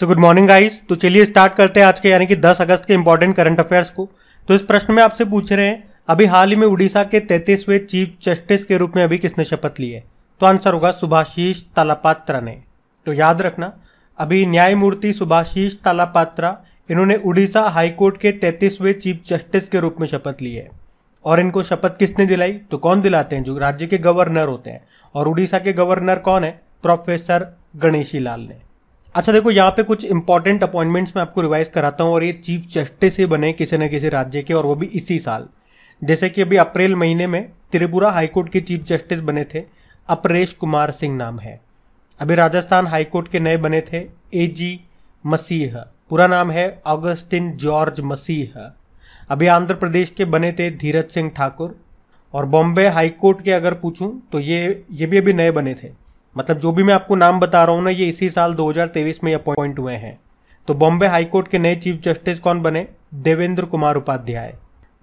so good morning guys तो चलिए start करते हैं आज के यानी कि 10 अगस्त के इंपॉर्टेंट करंट अफेयर्स को तो इस प्रश्न में आपसे पूछ रहे हैं अभी हाल ही में उड़ीसा के तैतीसवें चीफ जस्टिस के रूप में अभी किसने शपथ ली है तो आंसर होगा सुभाषीष तालापात्रा ने तो याद रखना अभी न्यायमूर्ति सुभाषीष तालापात्रा इन्होंने उड़ीसा हाईकोर्ट के तैतीसवें चीफ जस्टिस के रूप में शपथ ली है और इनको शपथ किसने दिलाई तो कौन दिलाते हैं जो राज्य के गवर्नर होते हैं और उड़ीसा के गवर्नर कौन है प्रोफेसर गणेशी लाल ने अच्छा देखो यहाँ पे कुछ इंपॉर्टेंट अपॉइंटमेंट्स मैं आपको रिवाइज कराता हूँ और ये चीफ जस्टिस ही बने किसी न किसी राज्य के और वो भी इसी साल जैसे कि अभी अप्रैल महीने में त्रिपुरा हाईकोर्ट के चीफ जस्टिस बने थे अपरेश कुमार सिंह नाम है अभी राजस्थान हाईकोर्ट के नए बने थे ए जी मसीह पूरा नाम है ऑगस्टिन जॉर्ज मसीह अभी आंध्र प्रदेश के बने थे धीरज सिंह ठाकुर और बॉम्बे हाईकोर्ट के अगर पूछूं तो ये ये भी अभी नए बने थे मतलब जो भी मैं आपको नाम बता रहा हूँ ना ये इसी साल 2023 में अपॉइंट हुए हैं तो बॉम्बे हाईकोर्ट के नए चीफ जस्टिस कौन बने देवेंद्र कुमार उपाध्याय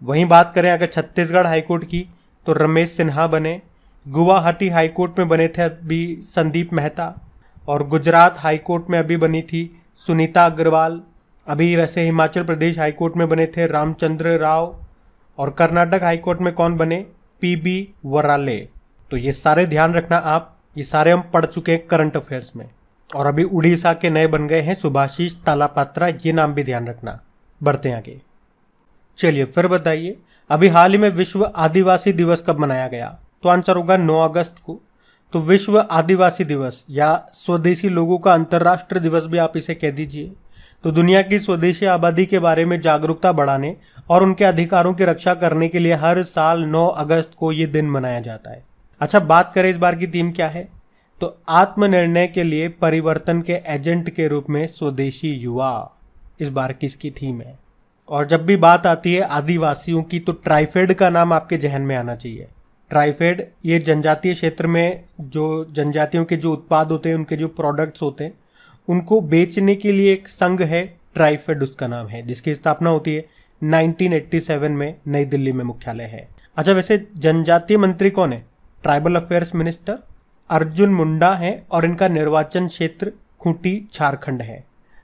वहीं बात करें अगर छत्तीसगढ़ हाईकोर्ट की तो रमेश सिन्हा बने गुवाहाटी हाईकोर्ट में बने थे अभी संदीप मेहता और गुजरात हाईकोर्ट में अभी बनी थी सुनीता अग्रवाल अभी वैसे हिमाचल प्रदेश हाईकोर्ट में बने थे रामचंद्र राव और कर्नाटक हाईकोर्ट में कौन बने पी बी वराले तो ये सारे ध्यान रखना आप ये सारे हम पढ़ चुके हैं करंट अफेयर्स में और अभी उड़ीसा के नए बन गए हैं सुभाषिष तालापात्रा ये नाम भी ध्यान रखना बढ़ते आगे चलिए फिर बताइए अभी हाल ही में विश्व आदिवासी दिवस कब मनाया गया तो आंसर होगा 9 अगस्त को तो विश्व आदिवासी दिवस या स्वदेशी लोगों का अंतर्राष्ट्रीय दिवस भी आप इसे कह दीजिए तो दुनिया की स्वदेशी आबादी के बारे में जागरूकता बढ़ाने और उनके अधिकारों की रक्षा करने के लिए हर साल 9 अगस्त को ये दिन मनाया जाता है अच्छा बात करें इस बार की थीम क्या है तो आत्मनिर्णय के लिए परिवर्तन के एजेंट के रूप में स्वदेशी युवा इस बार की इसकी थीम है और जब भी बात आती है आदिवासियों की तो ट्राइफेड का नाम आपके जहन में आना चाहिए ट्राइफेड ये जनजातीय क्षेत्र में जो जनजातियों के जो उत्पाद होते हैं उनके जो प्रोडक्ट्स होते हैं उनको बेचने के लिए एक संघ है ट्राइफेड उसका नाम है जिसकी स्थापना होती है 1987 में नई दिल्ली में मुख्यालय है अच्छा वैसे जनजातीय मंत्री कौन है tribal affairs minister Arjun Munda हैं और इनका निर्वाचन क्षेत्र खूंटी झारखंड है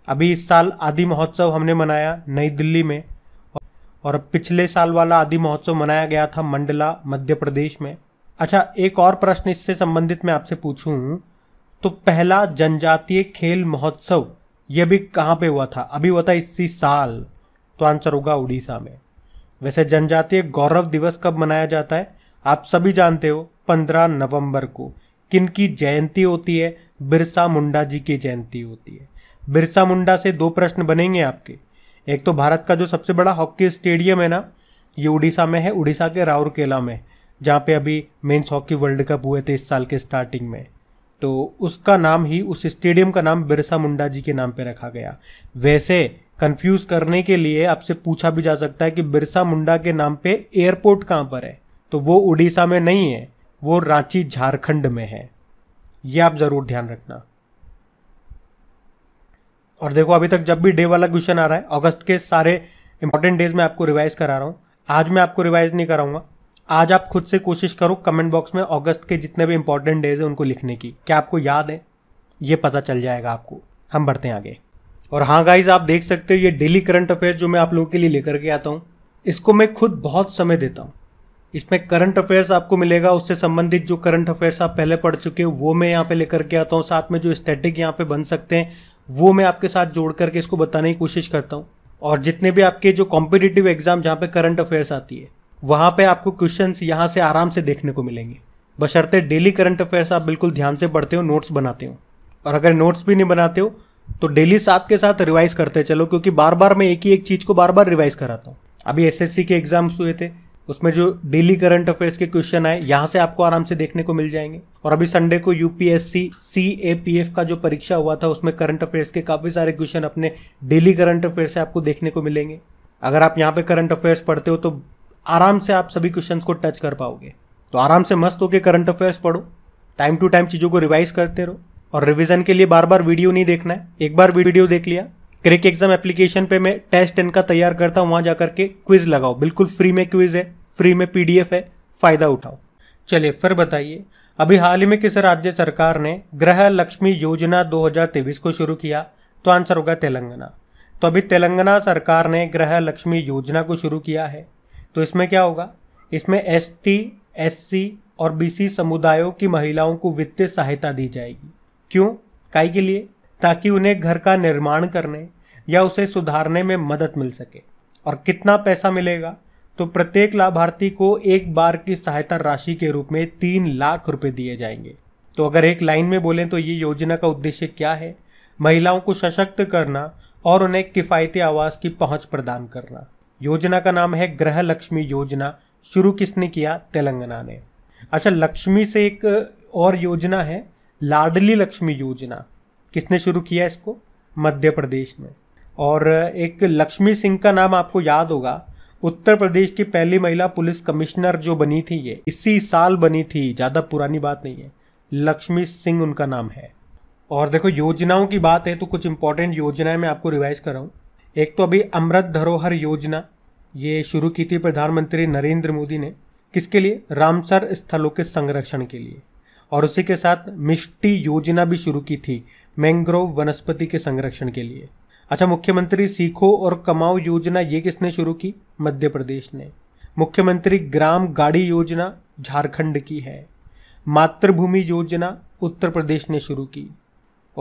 अभी इस साल आदि महोत्सव हमने मनाया नई दिल्ली में और पिछले साल वाला आदि महोत्सव मनाया गया था मंडला मध्य प्रदेश में अच्छा एक और प्रश्न इससे संबंधित मैं आपसे पूछूं तो पहला जनजातीय खेल महोत्सव यह भी कहाँ पे हुआ था अभी हुआ था इसी साल तो आंसर होगा उड़ीसा में वैसे जनजातीय गौरव दिवस कब मनाया जाता है आप सभी जानते हो पंद्रह नवंबर को किनकी जयंती होती है बिरसा मुंडा जी की जयंती होती है बिरसा मुंडा से दो प्रश्न बनेंगे आपके एक तो भारत का जो सबसे बड़ा हॉकी स्टेडियम है ना ये उड़ीसा में है उड़ीसा के राउरकेला में जहाँ पे अभी मेंस हॉकी वर्ल्ड कप हुए थे इस साल के स्टार्टिंग में तो उसका नाम ही उस स्टेडियम का नाम बिरसा मुंडा जी के नाम पे रखा गया वैसे कंफ्यूज करने के लिए आपसे पूछा भी जा सकता है कि बिरसा मुंडा के नाम पे एयरपोर्ट कहाँ पर है तो वो उड़ीसा में नहीं है वो रांची झारखंड में है ये आप ज़रूर ध्यान रखना और देखो अभी तक जब भी डे वाला क्वेश्चन आ रहा है अगस्त के सारे इंपॉर्टेंट डेज में आपको रिवाइज करा रहा हूं आज मैं आपको रिवाइज नहीं कराऊंगा आज आप खुद से कोशिश करो कमेंट बॉक्स में अगस्त के जितने भी इंपॉर्टेंट डेज है उनको लिखने की क्या आपको याद है ये पता चल जाएगा आपको हम बढ़ते हैं आगे और हाँ गाइज आप देख सकते हो ये डेली करंट अफेयर जो मैं आप लोगों के लिए लेकर के आता हूँ इसको मैं खुद बहुत समय देता हूँ इसमें करंट अफेयर्स आपको मिलेगा उससे संबंधित जो करंट अफेयर्स आप पहले पढ़ चुके हो वो मैं यहाँ पे लेकर के आता हूँ साथ में जो स्टैटिक यहाँ पे बन सकते हैं वो मैं आपके साथ जोड़ करके इसको बताने की कोशिश करता हूँ और जितने भी आपके जो कॉम्पिटिटिव एग्जाम जहाँ पे करंट अफेयर्स आती है वहाँ पे आपको क्वेश्चन यहाँ से आराम से देखने को मिलेंगे बशर्ते डेली करंट अफेयर्स आप बिल्कुल ध्यान से पढ़ते हो नोट्स बनाते हो और अगर नोट्स भी नहीं बनाते हो तो डेली साथ के साथ रिवाइज करते चलो क्योंकि बार बार मैं एक ही एक चीज़ को बार बार रिवाइज कराता हूँ अभी एस के एग्जाम्स हुए थे उसमें जो डेली करंट अफेयर्स के क्वेश्चन आए यहाँ से आपको आराम से देखने को मिल जाएंगे और अभी संडे को UPSC C A P F का जो परीक्षा हुआ था उसमें करंट अफेयर्स के काफ़ी सारे क्वेश्चन अपने डेली करंट अफेयर्स से आपको देखने को मिलेंगे अगर आप यहाँ पे करंट अफेयर्स पढ़ते हो तो आराम से आप सभी क्वेश्चन को टच कर पाओगे तो आराम से मस्त होकर करंट अफेयर्स पढ़ो टाइम टू टाइम चीज़ों को रिवाइज करते रहो और रिविजन के लिए बार बार वीडियो नहीं देखना है एक बार वीडियो देख लिया क्रिक एग्जाम एप्लीकेशन पे मैं टेस्ट इनका तैयार करता हूँ वहां जाकर के क्विज लगाओ बिल्कुल फ्री में क्विज है फ्री में पीडीएफ है फ़ायदा उठाओ चलिए फिर बताइए अभी हाल ही में किस राज्य सरकार ने ग्रह लक्ष्मी योजना 2023 को शुरू किया तो आंसर होगा तेलंगाना तो अभी तेलंगाना सरकार ने ग्रह लक्ष्मी योजना को शुरू किया है तो इसमें क्या होगा इसमें एस टी एस सी और बीसी समुदायों की महिलाओं को वित्तीय सहायता दी जाएगी क्यों काय के लिए ताकि उन्हें घर का निर्माण करने या उसे सुधारने में मदद मिल सके और कितना पैसा मिलेगा तो प्रत्येक लाभार्थी को एक बार की सहायता राशि के रूप में तीन लाख रुपए दिए जाएंगे तो अगर एक लाइन में बोलें तो ये योजना का उद्देश्य क्या है महिलाओं को सशक्त करना और उन्हें किफ़ायती आवास की पहुंच प्रदान करना योजना का नाम है ग्रह लक्ष्मी योजना शुरू किसने किया तेलंगाना ने अच्छा लक्ष्मी से एक और योजना है लाडली लक्ष्मी योजना किसने शुरू किया इसको मध्य प्रदेश में और एक लक्ष्मी सिंह का नाम आपको याद होगा उत्तर प्रदेश की पहली महिला पुलिस कमिश्नर जो बनी थी ये इसी साल बनी थी ज़्यादा पुरानी बात नहीं है लक्ष्मी सिंह उनका नाम है और देखो योजनाओं की बात है तो कुछ इंपॉर्टेंट योजनाएं मैं आपको रिवाइज कर रहा हूँ एक तो अभी अमृत धरोहर योजना ये शुरू की थी प्रधानमंत्री नरेंद्र मोदी ने किसके लिए रामसर स्थलों के संरक्षण के लिए और उसी के साथ मिष्टी योजना भी शुरू की थी मैंग्रोव वनस्पति के संरक्षण के लिए अच्छा मुख्यमंत्री सीखो और कमाओ योजना ये किसने शुरू की मध्य प्रदेश ने मुख्यमंत्री ग्राम गाड़ी योजना झारखंड की है मातृभूमि योजना उत्तर प्रदेश ने शुरू की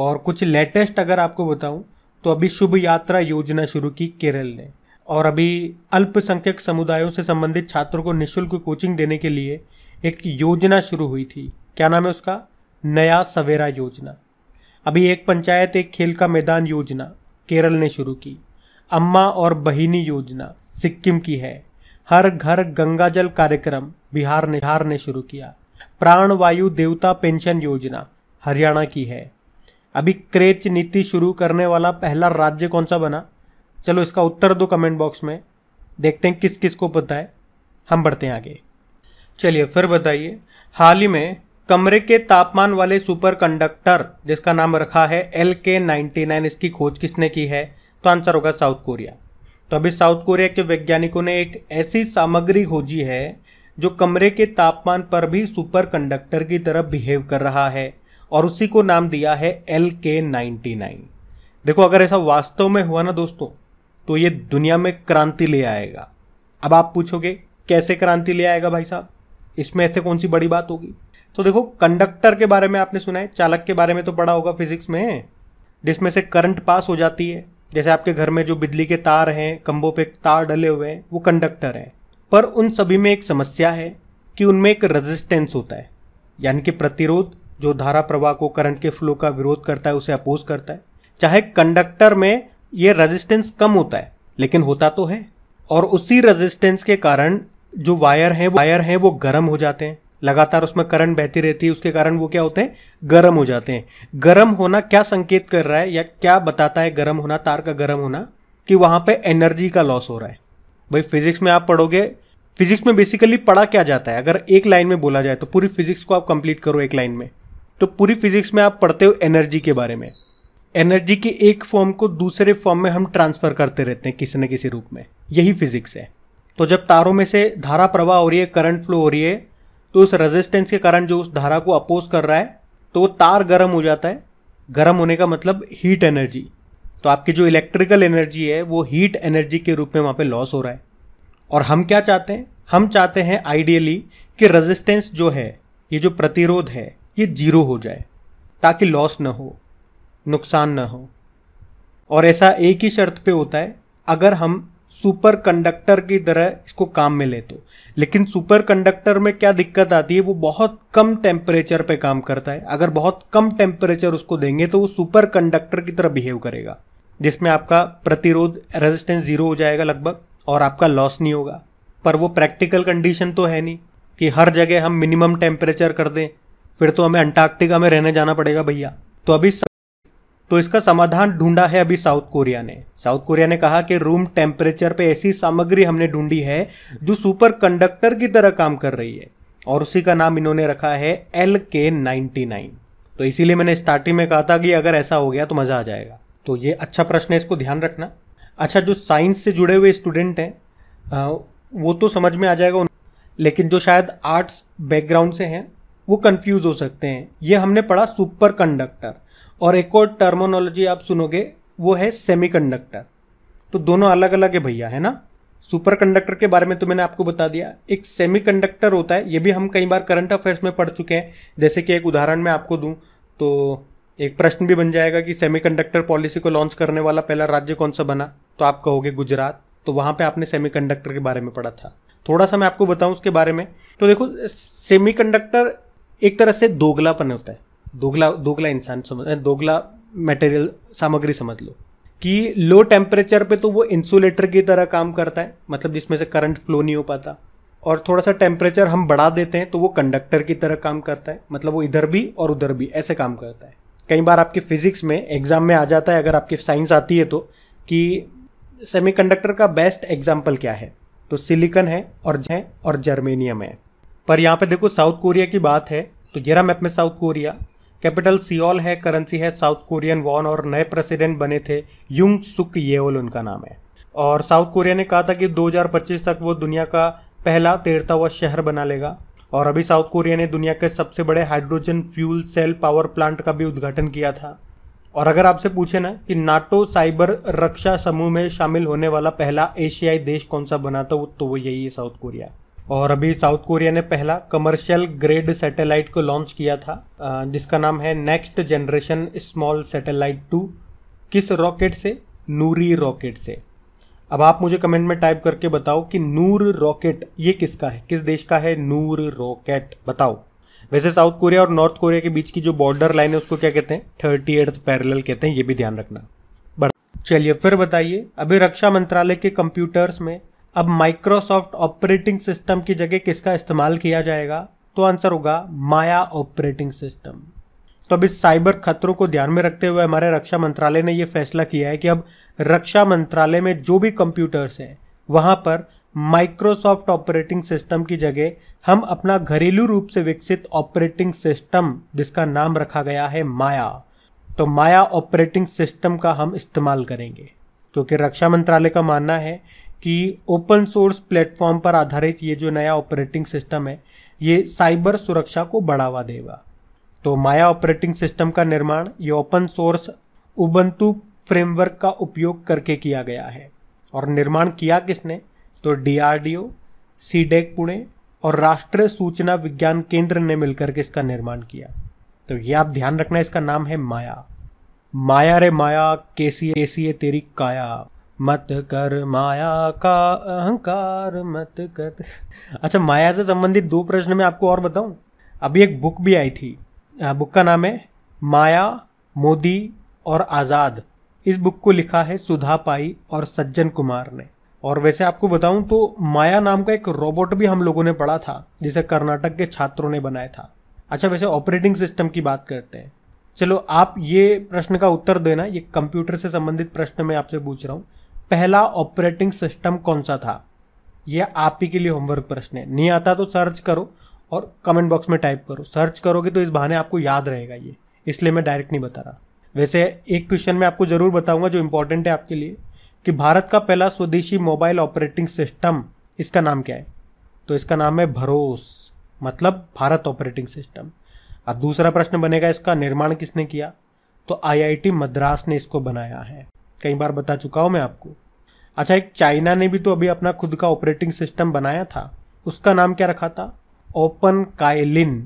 और कुछ लेटेस्ट अगर आपको बताऊं तो अभी शुभ यात्रा योजना शुरू की केरल ने और अभी अल्पसंख्यक समुदायों से संबंधित छात्रों को निशुल्क कोचिंग देने के लिए एक योजना शुरू हुई थी क्या नाम है उसका नया सवेरा योजना अभी एक पंचायत एक खेल का मैदान योजना केरल ने शुरू की अम्मा और बहिनी योजना सिक्किम की है हर घर गंगा जल कार्यक्रम बिहार ने बिहार ने शुरू किया प्राणवायु देवता पेंशन योजना हरियाणा की है अभी क्रेच नीति शुरू करने वाला पहला राज्य कौन सा बना चलो इसका उत्तर दो कमेंट बॉक्स में देखते हैं किस किस को पता है हम बढ़ते हैं आगे चलिए फिर बताइए हाल ही में कमरे के तापमान वाले सुपर कंडक्टर जिसका नाम रखा है एल के नाइन्टी नाइन इसकी खोज किसने की है तो आंसर होगा साउथ कोरिया तो अभी साउथ कोरिया के वैज्ञानिकों ने एक ऐसी सामग्री खोजी है जो कमरे के तापमान पर भी सुपर कंडक्टर की तरह बिहेव कर रहा है और उसी को नाम दिया है एल के नाइन्टी नाइन देखो अगर ऐसा वास्तव में हुआ ना दोस्तों तो ये दुनिया में क्रांति ले आएगा अब आप पूछोगे कैसे क्रांति ले आएगा भाई साहब इसमें ऐसे कौन सी बड़ी बात होगी तो देखो कंडक्टर के बारे में आपने सुना है चालक के बारे में तो पढ़ा होगा फिजिक्स में जिसमें से करंट पास हो जाती है जैसे आपके घर में जो बिजली के तार हैं कंबों पे तार डले हुए हैं वो कंडक्टर हैं पर उन सभी में एक समस्या है कि उनमें एक रेजिस्टेंस होता है यानी कि प्रतिरोध जो धारा प्रवाह को करंट के फ्लो का विरोध करता है उसे अपोज करता है चाहे कंडक्टर में ये रेजिस्टेंस कम होता है लेकिन होता तो है और उसी रेजिस्टेंस के कारण जो वायर है वायर है वो गर्म हो जाते हैं लगातार उसमें करंट बहती रहती है उसके कारण वो क्या होते हैं गर्म हो जाते हैं गर्म होना क्या संकेत कर रहा है या क्या बताता है गर्म होना तार का गर्म होना कि वहां पे एनर्जी का लॉस हो रहा है भाई फिजिक्स में आप पढ़ोगे फिजिक्स में बेसिकली पढ़ा क्या जाता है अगर एक लाइन में बोला जाए तो पूरी फिजिक्स को आप कंप्लीट करो एक लाइन में तो पूरी फिजिक्स में आप पढ़ते हो एनर्जी के बारे में एनर्जी के एक फॉर्म को दूसरे फॉर्म में हम ट्रांसफर करते रहते हैं किसी न किसी रूप में यही फिजिक्स है तो जब तारों में से धारा प्रवाह हो रही है करंट फ्लो हो रही है तो उस रेजिस्टेंस के कारण जो उस धारा को अपोज कर रहा है तो वो तार गर्म हो जाता है गर्म होने का मतलब हीट एनर्जी तो आपकी जो इलेक्ट्रिकल एनर्जी है वो हीट एनर्जी के रूप में वहाँ पे लॉस हो रहा है और हम क्या चाहते हैं हम चाहते हैं आइडियली कि रेजिस्टेंस जो है ये जो प्रतिरोध है ये जीरो हो जाए ताकि लॉस ना हो नुकसान ना हो और ऐसा एक ही शर्त पे होता है अगर हम सुपर कंडक्टर की तरह इसको काम में ले तो लेकिन सुपर कंडक्टर में क्या दिक्कत आती है वो बहुत कम टेम्परेचर पे काम करता है अगर बहुत कम टेम्परेचर उसको देंगे तो वो सुपर कंडक्टर की तरह बिहेव करेगा जिसमें आपका प्रतिरोध रेजिस्टेंस जीरो हो जाएगा लगभग और आपका लॉस नहीं होगा पर वो प्रैक्टिकल कंडीशन तो है नहीं कि हर जगह हम मिनिमम टेम्परेचर कर दें फिर तो हमें अंटार्कटिका में रहने जाना पड़ेगा भैया तो अभी तो इसका समाधान ढूंढा है अभी साउथ कोरिया ने साउथ कोरिया ने कहा कि रूम टेम्परेचर पे ऐसी सामग्री हमने ढूंढी है जो सुपर कंडक्टर की तरह काम कर रही है और उसी का नाम इन्होंने रखा है एल के नाइनटी नाइन तो इसीलिए मैंने स्टार्टिंग में कहा था कि अगर ऐसा हो गया तो मज़ा आ जाएगा तो ये अच्छा प्रश्न है इसको ध्यान रखना अच्छा जो साइंस से जुड़े हुए स्टूडेंट हैं वो तो समझ में आ जाएगा लेकिन जो शायद आर्ट्स बैकग्राउंड से हैं वो कंफ्यूज हो सकते हैं ये हमने पढ़ा सुपर कंडक्टर और एक और टर्मोनोलॉजी आप सुनोगे वो है सेमीकंडक्टर तो दोनों अलग अलग है भैया है ना सुपर कंडक्टर के बारे में तो मैंने आपको बता दिया एक सेमी कंडक्टर होता है ये भी हम कई बार करंट अफेयर्स में पढ़ चुके हैं जैसे कि एक उदाहरण मैं आपको दूं तो एक प्रश्न भी बन जाएगा कि सेमी कंडक्टर पॉलिसी को लॉन्च करने वाला पहला राज्य कौन सा बना तो आप कहोगे गुजरात तो वहां पे आपने कंडक्टर के बारे में पढ़ा था थोड़ा सा मैं आपको बताऊं उसके बारे में तो देखो कंडक्टर एक तरह से दोगलापन होता है दोगला दोगला इंसान समझ दोगला मटेरियल सामग्री समझ लो कि लो टेम्परेचर पे तो वो इंसुलेटर की तरह काम करता है मतलब जिसमें से करंट फ्लो नहीं हो पाता और थोड़ा सा टेम्परेचर हम बढ़ा देते हैं तो वो कंडक्टर की तरह काम करता है मतलब वो इधर भी और उधर भी ऐसे काम करता है कई बार आपके फिजिक्स में एग्जाम में आ जाता है अगर आपकी साइंस आती है तो कि सेमी का बेस्ट एग्जाम्पल क्या है तो सिलिकन है और जै और जर्मेनियम है पर यहाँ पे देखो साउथ कोरिया की बात है तो येरा मैप में साउथ कोरिया कैपिटल सियोल है करेंसी है साउथ कोरियन वॉन और नए प्रेसिडेंट बने थे युंग सुक येओल उनका नाम है और साउथ कोरिया ने कहा था कि 2025 तक वो दुनिया का पहला हुआ शहर बना लेगा और अभी साउथ कोरिया ने दुनिया के सबसे बड़े hydrogen fuel cell power plant का भी उद्घाटन किया था और अगर आपसे पूछे ना कि नाटो साइबर रक्षा समूह में शामिल होने वाला पहला एशियाई देश कौन सा बना था तो वो यही है साउथ कोरिया और अभी साउथ कोरिया ने पहला कमर्शियल ग्रेड सैटेलाइट को लॉन्च किया था जिसका नाम है next generation small satellite two किस रॉकेट से नूरी रॉकेट से अब आप मुझे कमेंट में टाइप करके बताओ कि नूर रॉकेट ये किसका है किस देश का है नूर रॉकेट बताओ वैसे साउथ कोरिया और नॉर्थ कोरिया के बीच की जो बॉर्डर लाइन है उसको क्या कहते हैं थर्टी एर्थ पैरल कहते हैं ये भी ध्यान रखना चलिए फिर बताइए अभी रक्षा मंत्रालय के कंप्यूटर्स में अब माइक्रोसॉफ्ट ऑपरेटिंग सिस्टम की जगह किसका इस्तेमाल किया जाएगा तो आंसर होगा माया ऑपरेटिंग सिस्टम तो अब इस साइबर खतरों को ध्यान में रखते हुए हमारे रक्षा मंत्रालय ने यह फैसला किया है कि अब रक्षा मंत्रालय में जो भी कंप्यूटर्स हैं वहाँ पर माइक्रोसॉफ्ट ऑपरेटिंग सिस्टम की जगह हम अपना घरेलू रूप से विकसित ऑपरेटिंग सिस्टम जिसका नाम रखा गया है माया तो माया ऑपरेटिंग सिस्टम का हम इस्तेमाल करेंगे क्योंकि रक्षा मंत्रालय का मानना है कि ओपन सोर्स प्लेटफॉर्म पर आधारित ये जो नया ऑपरेटिंग सिस्टम है ये साइबर सुरक्षा को बढ़ावा देगा तो माया ऑपरेटिंग सिस्टम का निर्माण ये ओपन सोर्स उबंतु फ्रेमवर्क का उपयोग करके किया गया है और निर्माण किया किसने तो डीआरडीओ सीडेक पुणे और राष्ट्रीय सूचना विज्ञान केंद्र ने मिलकर के इसका निर्माण किया तो ये आप ध्यान रखना इसका नाम है माया माया रे माया केसी ए तेरी काया मत कर माया का अहंकार मत कर अच्छा माया से संबंधित दो प्रश्न मैं आपको और बताऊं अभी एक बुक भी आई थी बुक का नाम है माया मोदी और आज़ाद इस बुक को लिखा है सुधा पाई और सज्जन कुमार ने और वैसे आपको बताऊं तो माया नाम का एक रोबोट भी हम लोगों ने पढ़ा था जिसे कर्नाटक के छात्रों ने बनाया था अच्छा वैसे ऑपरेटिंग सिस्टम की बात करते हैं चलो आप ये प्रश्न का उत्तर देना ये कंप्यूटर से संबंधित प्रश्न मैं आपसे पूछ रहा हूँ पहला ऑपरेटिंग सिस्टम कौन सा था यह आप ही के लिए होमवर्क प्रश्न है नहीं आता तो सर्च करो और कमेंट बॉक्स में टाइप करो सर्च करोगे तो इस बहाने आपको याद रहेगा ये इसलिए मैं डायरेक्ट नहीं बता रहा वैसे एक क्वेश्चन मैं आपको ज़रूर बताऊंगा जो इंपॉर्टेंट है आपके लिए कि भारत का पहला स्वदेशी मोबाइल ऑपरेटिंग सिस्टम इसका नाम क्या है तो इसका नाम है भरोस मतलब भारत ऑपरेटिंग सिस्टम अब दूसरा प्रश्न बनेगा इसका निर्माण किसने किया तो आईआईटी मद्रास ने इसको बनाया है कई बार बता चुका हूँ मैं आपको अच्छा एक चाइना ने भी तो अभी अपना खुद का ऑपरेटिंग सिस्टम बनाया था उसका नाम क्या रखा था ओपन कायलिन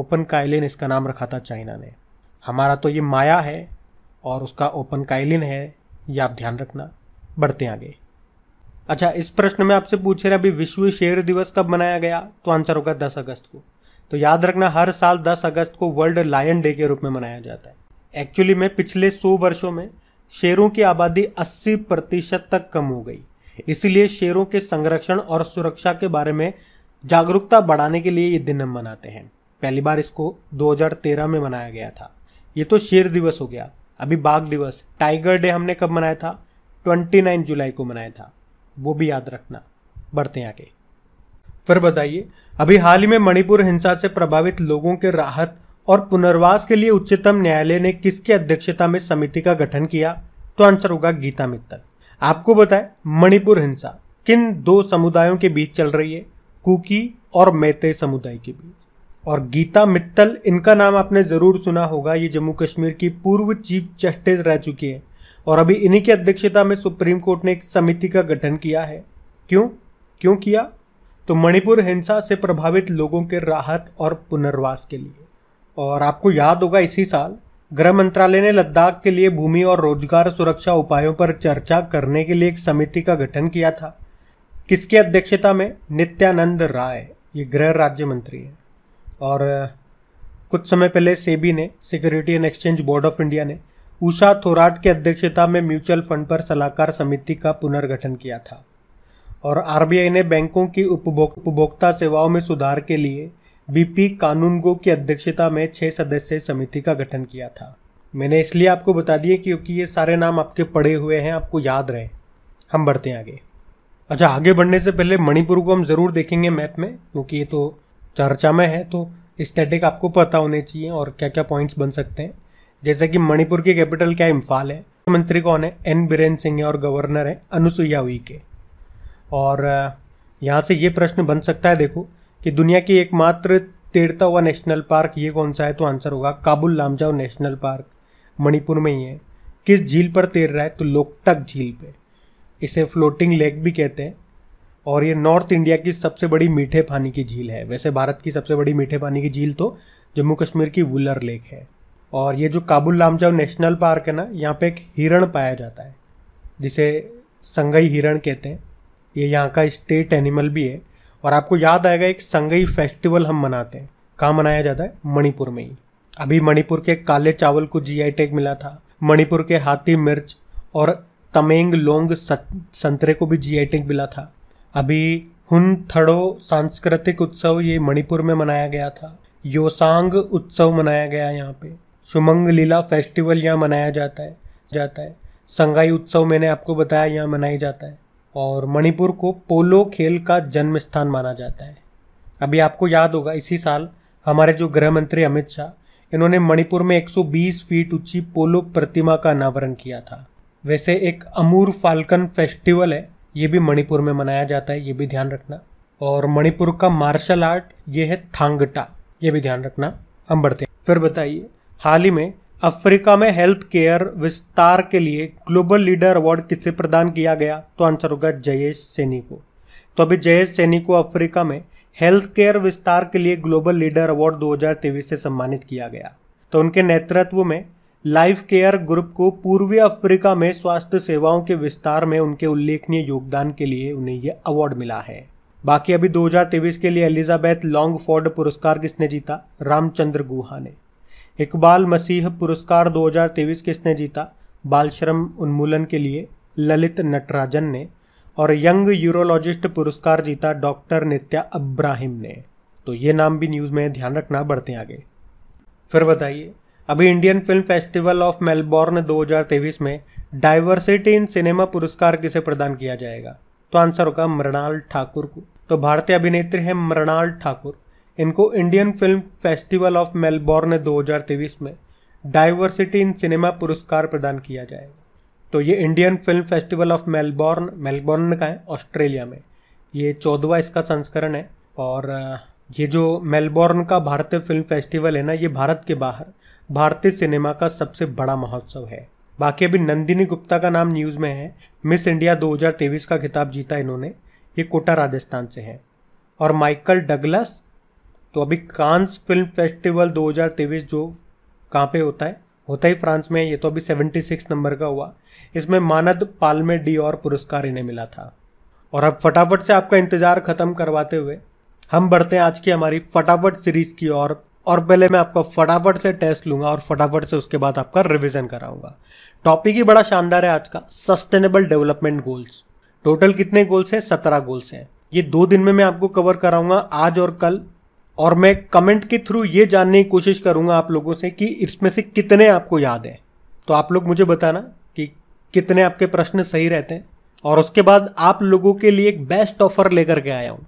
ओपन कायलिन इसका नाम रखा था चाइना ने हमारा तो ये माया है और उसका ओपन कायलिन है ये आप ध्यान रखना बढ़ते आगे अच्छा इस प्रश्न में आपसे पूछे रहे अभी विश्व शेर दिवस कब मनाया गया तो आंसर होगा दस अगस्त को तो याद रखना हर साल दस अगस्त को वर्ल्ड लायन डे के रूप में मनाया जाता है एक्चुअली में पिछले सौ वर्षों में शेरों की आबादी 80 प्रतिशत तक कम हो गई इसलिए शेरों के संरक्षण और सुरक्षा के बारे में जागरूकता बढ़ाने के लिए ये दिन हम मनाते हैं पहली बार इसको 2013 में मनाया गया था ये तो शेर दिवस हो गया अभी बाघ दिवस टाइगर डे हमने कब मनाया था 29 जुलाई को मनाया था वो भी याद रखना बढ़ते हैं आगे फिर बताइए अभी हाल ही में मणिपुर हिंसा से प्रभावित लोगों के राहत और पुनर्वास के लिए उच्चतम न्यायालय ने किसकी अध्यक्षता में समिति का गठन किया तो आंसर होगा गीता मित्तल आपको बताए मणिपुर हिंसा किन दो समुदायों के बीच चल रही है कुकी और मैते समुदाय के बीच और गीता मित्तल इनका नाम आपने ज़रूर सुना होगा ये जम्मू कश्मीर की पूर्व चीफ जस्टिस रह चुकी है और अभी इन्हीं की अध्यक्षता में सुप्रीम कोर्ट ने एक समिति का गठन किया है क्यों क्यों किया तो मणिपुर हिंसा से प्रभावित लोगों के राहत और पुनर्वास के लिए और आपको याद होगा इसी साल गृह मंत्रालय ने लद्दाख के लिए भूमि और रोजगार सुरक्षा उपायों पर चर्चा करने के लिए एक समिति का गठन किया था किसकी अध्यक्षता में नित्यानंद राय ये गृह राज्य मंत्री हैं और कुछ समय पहले सेबी ने security and exchange board of India ने उषा थोराट की अध्यक्षता में म्यूचुअल फंड पर सलाहकार समिति का पुनर्गठन किया था और आरबीआई ने बैंकों की उपभोक्ता सेवाओं में सुधार के लिए बीपी कानूनगो की अध्यक्षता में छह सदस्य समिति का गठन किया था मैंने इसलिए आपको बता दिए क्योंकि ये सारे नाम आपके पड़े हुए हैं आपको याद रहे हम बढ़ते हैं आगे अच्छा आगे बढ़ने से पहले मणिपुर को हम ज़रूर देखेंगे मैप में क्योंकि ये तो चर्चा में है तो स्टैटिक आपको पता होने चाहिए और क्या क्या पॉइंट्स बन सकते हैं जैसे कि मणिपुर की कैपिटल क्या इम्फाल है मुख्यमंत्री कौन है एन बीरेन सिंह है और गवर्नर है अनुसुईया उइके और यहाँ से ये प्रश्न बन सकता है देखो कि दुनिया की एकमात्र तैरता हुआ नेशनल पार्क ये कौन सा है तो आंसर होगा काबुल लामजाओ नेशनल पार्क मणिपुर में ही है किस झील पर तैर रहा है तो लोकटक झील पे इसे फ्लोटिंग लेक भी कहते हैं और ये नॉर्थ इंडिया की सबसे बड़ी मीठे पानी की झील है वैसे भारत की सबसे बड़ी मीठे पानी की झील तो जम्मू कश्मीर की वुलर लेक है और ये जो काबुल लामजाओ नेशनल पार्क है ना यहाँ पे एक हिरण पाया जाता है जिसे संगई हिरण कहते हैं ये यहाँ का स्टेट एनिमल भी है और आपको याद आएगा एक संगई फेस्टिवल हम मनाते हैं कहाँ मनाया जाता है मणिपुर में ही अभी मणिपुर के काले चावल को जीआई टैग मिला था मणिपुर के हाथी मिर्च और तमेंग लोंग संतरे को भी जीआई टैग मिला था अभी हुन थड़ो सांस्कृतिक उत्सव ये मणिपुर में मनाया गया था योसांग उत्सव मनाया गया यहाँ पे सुमंग लीला फेस्टिवल यहाँ मनाया जाता है जाता है संगाई उत्सव मैंने आपको बताया यहाँ मनाया जाता है और मणिपुर को पोलो खेल का जन्म स्थान माना जाता है अभी आपको याद होगा इसी साल हमारे जो गृह मंत्री अमित शाह इन्होंने मणिपुर में 120 फीट ऊंची पोलो प्रतिमा का अनावरण किया था वैसे एक अमूर फाल्कन फेस्टिवल है ये भी मणिपुर में मनाया जाता है ये भी ध्यान रखना और मणिपुर का मार्शल आर्ट ये है थांगटा ये भी ध्यान रखना हम बढ़ते हैं फिर बताइए हाल ही में अफ्रीका में हेल्थ केयर विस्तार के लिए ग्लोबल लीडर अवार्ड किसे प्रदान किया गया तो आंसर होगा जयेश सैनी को तो अभी जयेश सैनी को अफ्रीका में हेल्थ केयर विस्तार के लिए ग्लोबल लीडर अवार्ड दो से सम्मानित किया गया तो उनके नेतृत्व में लाइफ केयर ग्रुप को पूर्वी अफ्रीका में स्वास्थ्य सेवाओं के विस्तार में उनके उल्लेखनीय योगदान के लिए उन्हें यह अवार्ड मिला है बाकी अभी 2023 के लिए एलिजाबेथ लॉन्ग फोर्ड पुरस्कार किसने जीता रामचंद्र गुहा ने इकबाल मसीह पुरस्कार 2023 किसने जीता बाल श्रम उन्मूलन के लिए ललित नटराजन ने और यंग यूरोलॉजिस्ट पुरस्कार जीता डॉक्टर नित्या अब्राहिम ने तो ये नाम भी न्यूज़ में ध्यान रखना बढ़ते आगे फिर बताइए अभी Indian film festival of Melbourne 2023 में डाइवर्सिटी इन सिनेमा पुरस्कार किसे प्रदान किया जाएगा तो आंसर होगा मृणाल ठाकुर को तो भारतीय अभिनेत्री हैं मृणाल ठाकुर इनको Indian film festival of Melbourne 2023 में डाइवर्सिटी इन सिनेमा पुरस्कार प्रदान किया जाएगा तो ये Indian film festival of Melbourne Melbourne का है ऑस्ट्रेलिया में ये चौदवा इसका संस्करण है और ये जो मेलबोर्न का भारतीय फिल्म फेस्टिवल है ना ये भारत के बाहर भारतीय सिनेमा का सबसे बड़ा महोत्सव है बाकी अभी नंदिनी गुप्ता का नाम न्यूज़ में है मिस इंडिया 2023 का खिताब जीता इन्होंने ये कोटा राजस्थान से है और माइकल डगलस तो अभी कांस फिल्म फेस्टिवल 2023 जो कहाँ पे होता है होता ही फ्रांस में ये तो अभी 76 नंबर का हुआ इसमें मानद पालमे डी और पुरस्कार इन्हें मिला था और अब फटाफट से आपका इंतज़ार ख़त्म करवाते हुए हम बढ़ते हैं आज की हमारी फटाफट सीरीज़ की और और पहले मैं आपका फटाफट से टेस्ट लूंगा और फटाफट से उसके बाद आपका रिविजन कराऊंगा टॉपिक ही बड़ा शानदार है आज का सस्टेनेबल डेवलपमेंट गोल्स टोटल कितने गोल्स हैं सत्रह गोल्स हैं ये दो दिन में मैं आपको कवर कराऊंगा आज और कल और मैं कमेंट के थ्रू ये जानने की कोशिश करूंगा आप लोगों से कि इसमें से कितने आपको याद हैं तो आप लोग मुझे बताना कि कितने आपके प्रश्न सही रहते हैं और उसके बाद आप लोगों के लिए एक बेस्ट ऑफर लेकर के आया हूँ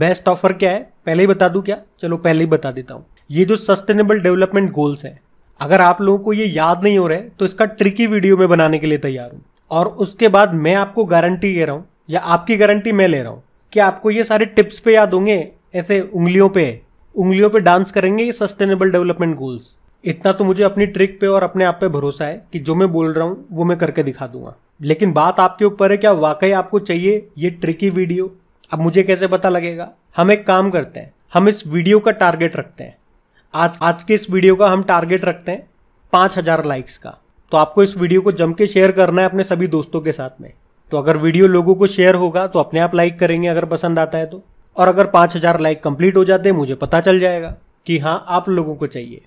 बेस्ट ऑफर क्या है पहले ही बता दूँ क्या चलो पहले ही बता देता हूँ ये जो सस्टेनेबल डेवलपमेंट गोल्स हैं अगर आप लोगों को ये याद नहीं हो रहा है तो इसका ट्रिकी वीडियो में बनाने के लिए तैयार हूँ और उसके बाद मैं आपको गारंटी दे रहा हूँ या आपकी गारंटी मैं ले रहा हूँ कि आपको ये सारे टिप्स पे याद होंगे ऐसे उंगलियों पे उंगलियों पे डांस करेंगे ये सस्टेनेबल डेवलपमेंट गोल्स इतना तो मुझे अपनी ट्रिक पे और अपने आप पे भरोसा है कि जो मैं बोल रहा हूँ वो मैं करके दिखा दूंगा लेकिन बात आपके ऊपर है क्या वाकई आपको चाहिए ये ट्रिकी वीडियो अब मुझे कैसे पता लगेगा हम एक काम करते हैं हम इस वीडियो का टारगेट रखते हैं आज आज के इस वीडियो का हम टारगेट रखते हैं पाँच हज़ार लाइक्स का तो आपको इस वीडियो को जम के शेयर करना है अपने सभी दोस्तों के साथ में तो अगर वीडियो लोगों को शेयर होगा तो अपने आप लाइक करेंगे अगर पसंद आता है तो और अगर पांच हज़ार लाइक कंप्लीट हो जाते मुझे पता चल जाएगा कि हाँ आप लोगों को चाहिए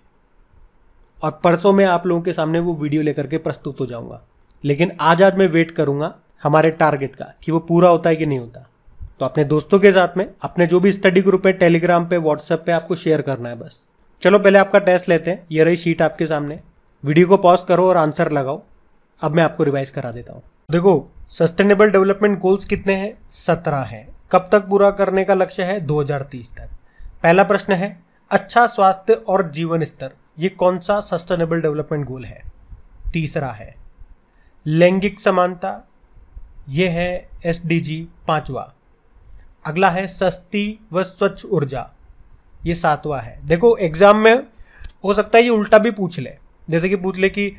और परसों मैं आप लोगों के सामने वो वीडियो लेकर के प्रस्तुत हो जाऊंगा लेकिन आज आज मैं वेट करूंगा हमारे टारगेट का कि वो पूरा होता है कि नहीं होता तो अपने दोस्तों के साथ में अपने जो भी स्टडी ग्रुप है टेलीग्राम पे व्हाट्सएप पे आपको शेयर करना है बस चलो पहले आपका टेस्ट लेते हैं ये रही शीट आपके सामने वीडियो को पॉज करो और आंसर लगाओ अब मैं आपको रिवाइज करा देता हूँ देखो सस्टेनेबल डेवलपमेंट गोल्स कितने हैं सत्रह हैं कब तक पूरा करने का लक्ष्य है 2030 तक पहला प्रश्न है अच्छा स्वास्थ्य और जीवन स्तर ये कौन सा सस्टेनेबल डेवलपमेंट गोल है तीसरा है लैंगिक समानता ये है एस डी जी पांचवा अगला है सस्ती व स्वच्छ ऊर्जा ये सातवा है देखो एग्जाम में हो सकता है ये उल्टा भी पूछ ले जैसे कि पूछ ले कि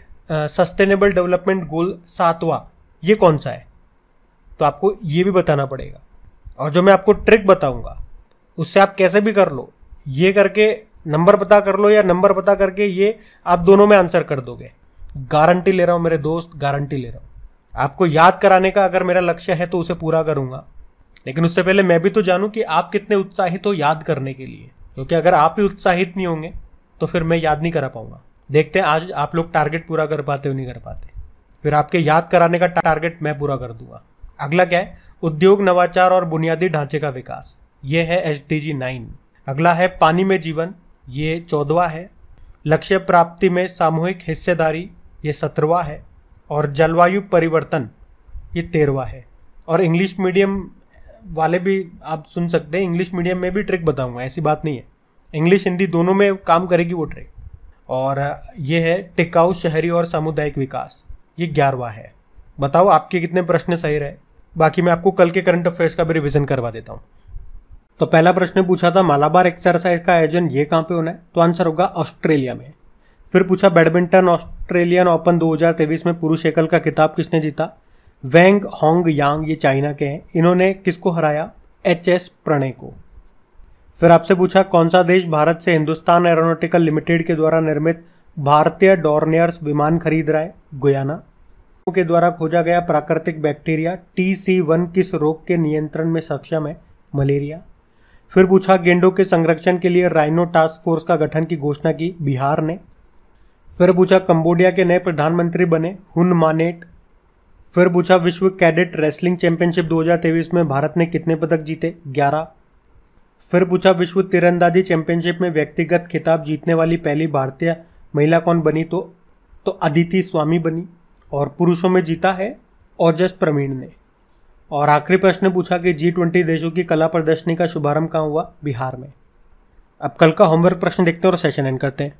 सस्टेनेबल डेवलपमेंट गोल सातवा ये कौन सा है तो आपको ये भी बताना पड़ेगा और जो मैं आपको ट्रिक बताऊंगा उससे आप कैसे भी कर लो ये करके नंबर पता कर लो या नंबर पता करके ये आप दोनों में आंसर कर दोगे गारंटी ले रहा हूँ मेरे दोस्त गारंटी ले रहा हूँ आपको याद कराने का अगर मेरा लक्ष्य है तो उसे पूरा करूँगा लेकिन उससे पहले मैं भी तो जानूँ कि आप कितने उत्साहित हो याद करने के लिए क्योंकि अगर आप ही उत्साहित नहीं होंगे तो फिर मैं याद नहीं करा पाऊंगा देखते हैं आज आप लोग टारगेट पूरा कर पाते हो नहीं कर पाते फिर आपके याद कराने का टारगेट मैं पूरा कर दूंगा अगला क्या है उद्योग नवाचार और बुनियादी ढांचे का विकास ये है एच डी जी नाइन अगला है पानी में जीवन ये चौदवा है लक्ष्य प्राप्ति में सामूहिक हिस्सेदारी ये सत्रवा है और जलवायु परिवर्तन ये तेरहवा है और इंग्लिश मीडियम वाले भी आप सुन सकते हैं इंग्लिश मीडियम में भी ट्रिक बताऊंगा ऐसी बात नहीं है इंग्लिश हिंदी दोनों में काम करेगी वो ट्रिक और ये है टिकाऊ शहरी और सामुदायिक विकास ये ग्यारहवा है बताओ आपके कितने प्रश्न सही रहे बाकी मैं आपको कल के करंट अफेयर्स का भी रिविजन करवा देता हूँ तो पहला प्रश्न पूछा था मालाबार एक्सरसाइज का आयोजन ये कहाँ पे होना है तो आंसर होगा ऑस्ट्रेलिया में फिर पूछा बैडमिंटन ऑस्ट्रेलियन ओपन 2023 में पुरुष एकल का किताब किसने जीता वेंग होंग यांग ये चाइना के हैं इन्होंने किसको हराया एच एस प्रणय को फिर आपसे पूछा कौन सा देश भारत से हिंदुस्तान एरोनोटिकल लिमिटेड के द्वारा निर्मित भारतीय डॉर्नियर्स विमान खरीद रहा है गुयाना के द्वारा खोजा गया प्राकृतिक बैक्टीरिया टी सी वन किस रोग के नियंत्रण में सक्षम है मलेरिया फिर पूछा गेंडों के संरक्षण के लिए राइनो टास्क फोर्स का गठन की घोषणा की बिहार ने फिर पूछा कंबोडिया के नए प्रधानमंत्री बने हुन मानेट फिर पूछा विश्व कैडेट रेसलिंग चैंपियनशिप 2023 में भारत ने कितने पदक जीते 11 फिर पूछा विश्व तीरंदाजी चैंपियनशिप में व्यक्तिगत खिताब जीतने वाली पहली भारतीय महिला कौन बनी तो तो अदिति स्वामी बनी और पुरुषों में जीता है ओजस प्रवीण ने और आखिरी प्रश्न पूछा कि जी ट्वेंटी देशों की कला प्रदर्शनी का शुभारंभ कहाँ हुआ बिहार में अब कल का होमवर्क प्रश्न देखते हैं और सेशन एंड करते हैं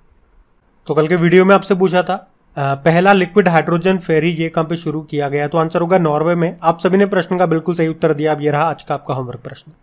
तो कल के वीडियो में आपसे पूछा था आ, पहला लिक्विड हाइड्रोजन फेरी ये कहाँ पे शुरू किया गया तो आंसर होगा नॉर्वे में आप सभी ने प्रश्न का बिल्कुल सही उत्तर दिया अब ये रहा आज का आपका होमवर्क प्रश्न